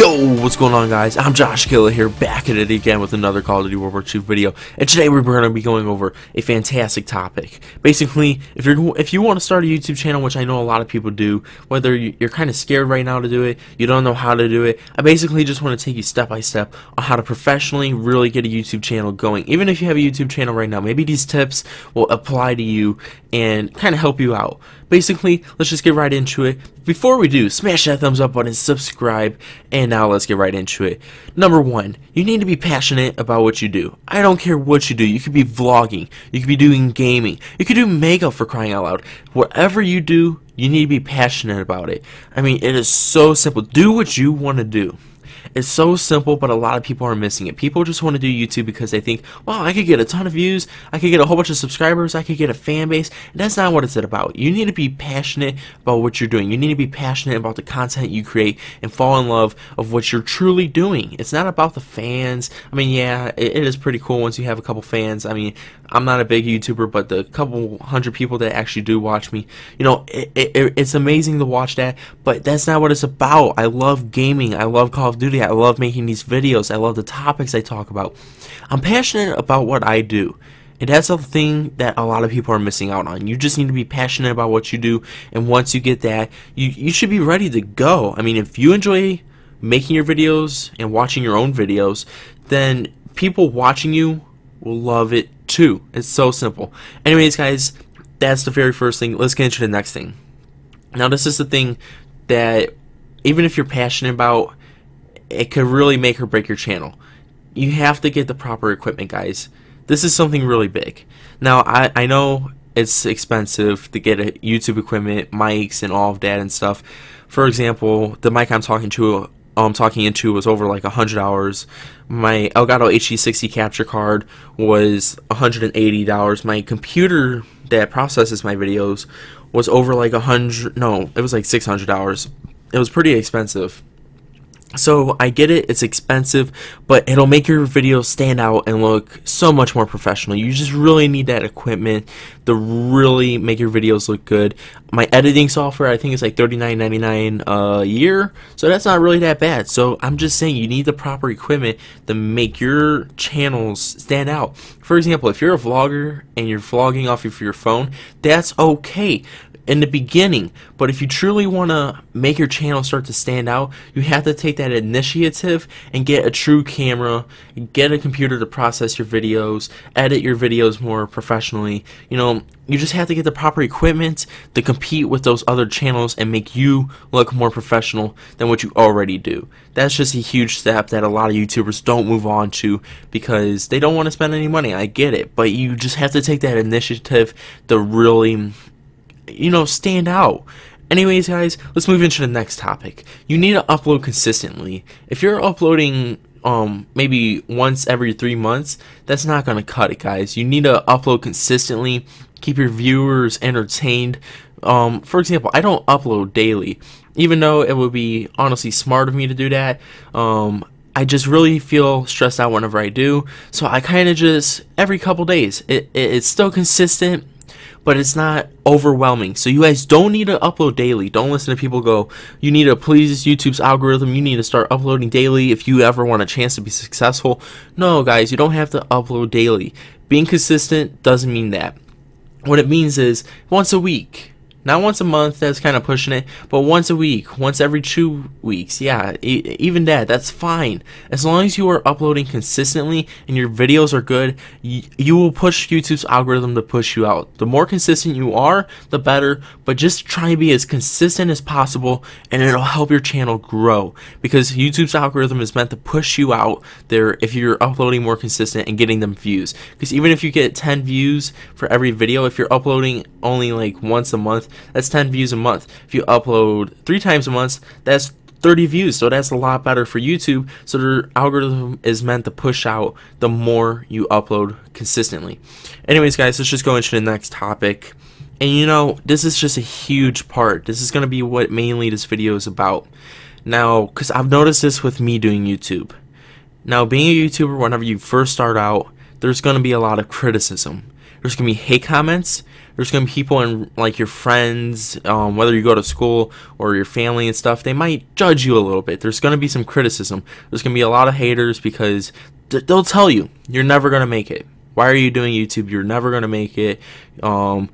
Yo, what's going on guys? I'm Josh Killa here, back at it again with another Call of Duty World War II video, and today we're going to be going over a fantastic topic. Basically, if you if you want to start a YouTube channel, which I know a lot of people do, whether you're kind of scared right now to do it, you don't know how to do it, I basically just want to take you step by step on how to professionally really get a YouTube channel going. Even if you have a YouTube channel right now, maybe these tips will apply to you and kind of help you out. Basically, let's just get right into it. Before we do, smash that thumbs up button, subscribe, and now let's get right into it. Number one, you need to be passionate about what you do. I don't care what you do. You could be vlogging. You could be doing gaming. You could do makeup for crying out loud. Whatever you do, you need to be passionate about it. I mean, it is so simple. Do what you want to do. It's so simple, but a lot of people are missing it. People just want to do YouTube because they think, wow, I could get a ton of views, I could get a whole bunch of subscribers, I could get a fan base. And that's not what it's about. You need to be passionate about what you're doing. You need to be passionate about the content you create and fall in love of what you're truly doing. It's not about the fans. I mean, yeah, it, it is pretty cool once you have a couple fans. I mean, I'm not a big YouTuber, but the couple hundred people that actually do watch me, you know, it, it, it's amazing to watch that, but that's not what it's about. I love gaming. I love Call of Duty media. I love making these videos. I love the topics I talk about. I'm passionate about what I do. And that's the thing that a lot of people are missing out on. You just need to be passionate about what you do. And once you get that, you, you should be ready to go. I mean, if you enjoy making your videos and watching your own videos, then people watching you will love it too. It's so simple. Anyways, guys, that's the very first thing. Let's get into the next thing. Now, this is the thing that even if you're passionate about, it could really make or break your channel. You have to get the proper equipment, guys. This is something really big. Now, I, I know it's expensive to get YouTube equipment, mics, and all of that and stuff. For example, the mic I'm talking to, um, talking into was over like hundred dollars. My Elgato HD60 capture card was 180 dollars. My computer that processes my videos was over like a hundred. No, it was like 600 dollars. It was pretty expensive. So I get it, it's expensive, but it'll make your video stand out and look so much more professional. You just really need that equipment to really make your videos look good. My editing software I think is like $39.99 a year, so that's not really that bad. So I'm just saying you need the proper equipment to make your channels stand out. For example, if you're a vlogger and you're vlogging off of your phone, that's okay in the beginning. But if you truly want to make your channel start to stand out, you have to take that initiative and get a true camera, get a computer to process your videos, edit your videos more professionally. You know, you just have to get the proper equipment to compete with those other channels and make you look more professional than what you already do. That's just a huge step that a lot of YouTubers don't move on to because they don't want to spend any money. I get it, but you just have to take that initiative to really you know, stand out. Anyways, guys, let's move into the next topic. You need to upload consistently. If you're uploading um maybe once every 3 months, that's not going to cut it, guys. You need to upload consistently, keep your viewers entertained. Um for example, I don't upload daily, even though it would be honestly smart of me to do that. Um I just really feel stressed out whenever I do. So I kind of just every couple days. It, it's still consistent but it's not overwhelming. So you guys don't need to upload daily. Don't listen to people go, you need to please YouTube's algorithm. You need to start uploading daily if you ever want a chance to be successful. No, guys, you don't have to upload daily. Being consistent doesn't mean that. What it means is once a week, not once a month, that's kind of pushing it, but once a week, once every two weeks, yeah, e even that, that's fine. As long as you are uploading consistently and your videos are good, you will push YouTube's algorithm to push you out. The more consistent you are, the better, but just try and be as consistent as possible and it'll help your channel grow because YouTube's algorithm is meant to push you out there if you're uploading more consistent and getting them views. Because even if you get 10 views for every video, if you're uploading only like once a month, that's 10 views a month. If you upload three times a month, that's 30 views. So that's a lot better for YouTube. So their algorithm is meant to push out the more you upload consistently. Anyways, guys, let's just go into the next topic. And you know, this is just a huge part. This is going to be what mainly this video is about. Now, because I've noticed this with me doing YouTube. Now, being a YouTuber, whenever you first start out, there's going to be a lot of criticism. There's gonna be hate comments. There's gonna be people and like your friends, um, whether you go to school or your family and stuff. They might judge you a little bit. There's gonna be some criticism. There's gonna be a lot of haters because th- they'll tell you you're never gonna make it. Why are you doing YouTube? You're never gonna make it. Um,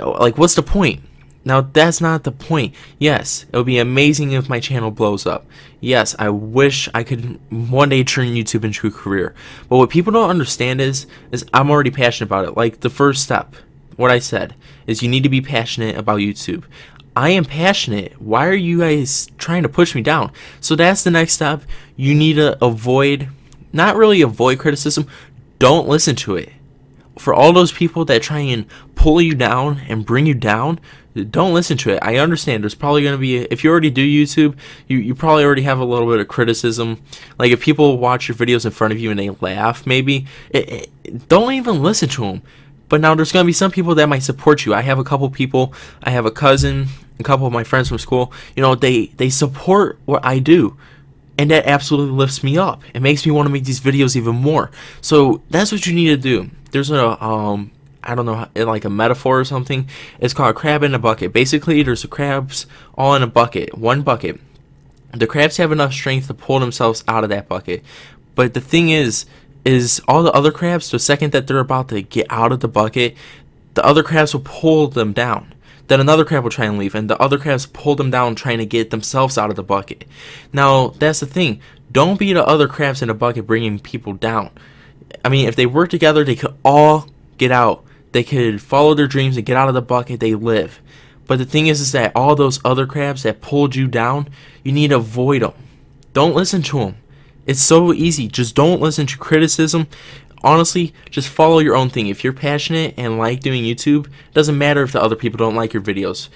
like, what's the point? Now that's not the point. Yes, it would be amazing if my channel blows up. Yes, I wish I could one day turn YouTube into a career. But what people don't understand is, is I'm already passionate about it. Like the first step, what I said, is you need to be passionate about YouTube. I am passionate. Why are you guys trying to push me down? So that's the next step. You need to avoid, not really avoid criticism, don't listen to it for all those people that try and pull you down and bring you down, don't listen to it. I understand there's probably going to be, if you already do YouTube, you, you probably already have a little bit of criticism. Like if people watch your videos in front of you and they laugh, maybe, it, eh, it, eh, don't even listen to them. But now there's going to be some people that might support you. I have a couple people, I have a cousin, a couple of my friends from school, you know, they, they support what I do and that absolutely lifts me up. It makes me want to make these videos even more. So that's what you need to do. There's a um, I don't know, eh, like a metaphor or something. It's called a crab in a bucket. Basically, there's a crabs all in a bucket, one bucket. The crabs have enough strength to pull themselves out of that bucket. But the thing is, is all the other crabs, the second that they're about to get out of the bucket, the other crabs will pull them down. Then another crab will try and leave, and the other crabs pull them down trying to get themselves out of the bucket. Now, that's the thing. Don't be the other crabs in the bucket bringing people down. I mean, if they work together, they could all get out. They could follow their dreams and get out of the bucket they live. But the thing is, is that all those other crabs that pulled you down, you need to avoid them. Don't listen to them. It's so easy. Just don't listen to criticism honestly, just follow your own thing. If you're passionate and like doing YouTube, it doesn't matter if the other people don't like your videos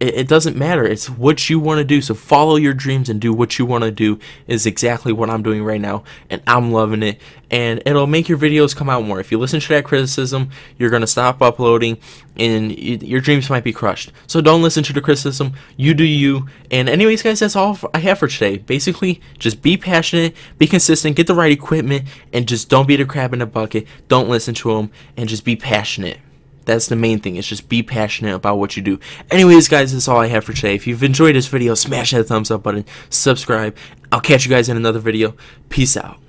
it, it doesn't matter. It's what you want to do. So follow your dreams and do what you want to do is exactly what I'm doing right now. And I'm loving it. And it'll make your videos come out more. If you listen to that criticism, you're going to stop uploading and you, your dreams might be crushed. So don't listen to the criticism. You do you. And anyways, guys, that's all I have for today. Basically, just be passionate, be consistent, get the right equipment, and just don't be the crab in the bucket. Don't listen to them and just be passionate. That's the main thing. It's just be passionate about what you do. Anyways, guys, that's all I have for today. If you've enjoyed this video, smash that thumbs up button, subscribe. I'll catch you guys in another video. Peace out.